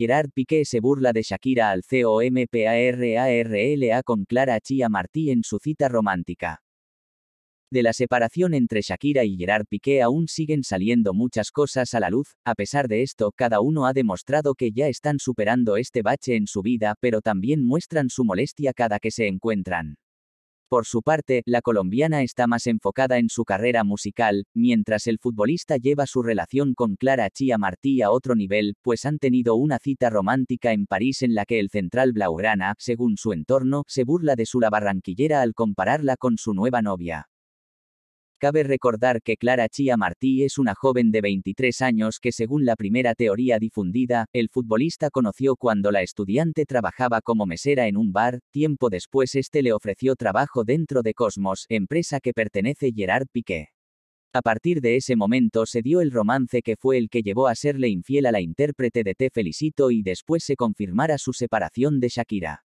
Gerard Piqué se burla de Shakira al COMPARARLA con Clara Chia Martí en su cita romántica. De la separación entre Shakira y Gerard Piqué aún siguen saliendo muchas cosas a la luz, a pesar de esto cada uno ha demostrado que ya están superando este bache en su vida pero también muestran su molestia cada que se encuentran. Por su parte, la colombiana está más enfocada en su carrera musical, mientras el futbolista lleva su relación con Clara Chia Martí a otro nivel, pues han tenido una cita romántica en París en la que el central Blaugrana, según su entorno, se burla de su la barranquillera al compararla con su nueva novia. Cabe recordar que Clara Chia Martí es una joven de 23 años que según la primera teoría difundida, el futbolista conoció cuando la estudiante trabajaba como mesera en un bar, tiempo después este le ofreció trabajo dentro de Cosmos, empresa que pertenece Gerard Piqué. A partir de ese momento se dio el romance que fue el que llevó a serle infiel a la intérprete de Te Felicito y después se confirmara su separación de Shakira.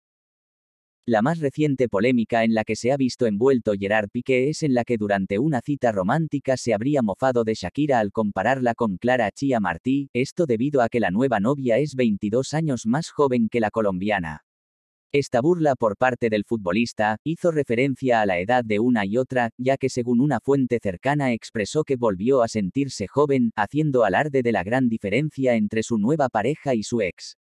La más reciente polémica en la que se ha visto envuelto Gerard Piqué es en la que durante una cita romántica se habría mofado de Shakira al compararla con Clara Chia Martí, esto debido a que la nueva novia es 22 años más joven que la colombiana. Esta burla por parte del futbolista hizo referencia a la edad de una y otra, ya que según una fuente cercana expresó que volvió a sentirse joven, haciendo alarde de la gran diferencia entre su nueva pareja y su ex.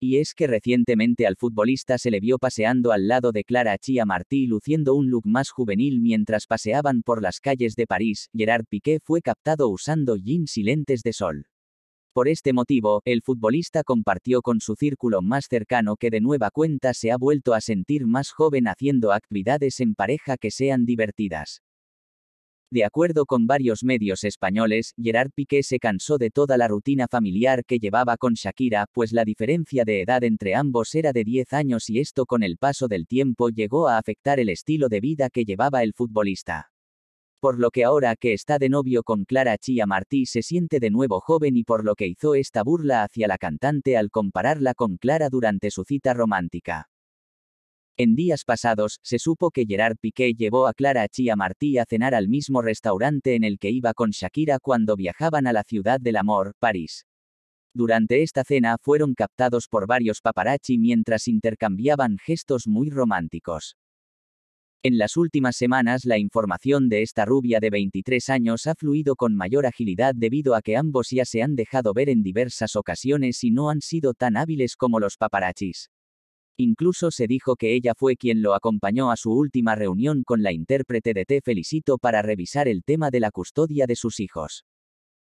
Y es que recientemente al futbolista se le vio paseando al lado de Clara Chia Martí luciendo un look más juvenil mientras paseaban por las calles de París. Gerard Piqué fue captado usando jeans y lentes de sol. Por este motivo, el futbolista compartió con su círculo más cercano que de nueva cuenta se ha vuelto a sentir más joven haciendo actividades en pareja que sean divertidas. De acuerdo con varios medios españoles, Gerard Piqué se cansó de toda la rutina familiar que llevaba con Shakira, pues la diferencia de edad entre ambos era de 10 años y esto con el paso del tiempo llegó a afectar el estilo de vida que llevaba el futbolista. Por lo que ahora que está de novio con Clara Chía Martí se siente de nuevo joven y por lo que hizo esta burla hacia la cantante al compararla con Clara durante su cita romántica. En días pasados, se supo que Gerard Piqué llevó a Clara Martí a cenar al mismo restaurante en el que iba con Shakira cuando viajaban a la ciudad del amor, París. Durante esta cena fueron captados por varios paparazzi mientras intercambiaban gestos muy románticos. En las últimas semanas la información de esta rubia de 23 años ha fluido con mayor agilidad debido a que ambos ya se han dejado ver en diversas ocasiones y no han sido tan hábiles como los paparachis. Incluso se dijo que ella fue quien lo acompañó a su última reunión con la intérprete de T. Felicito para revisar el tema de la custodia de sus hijos.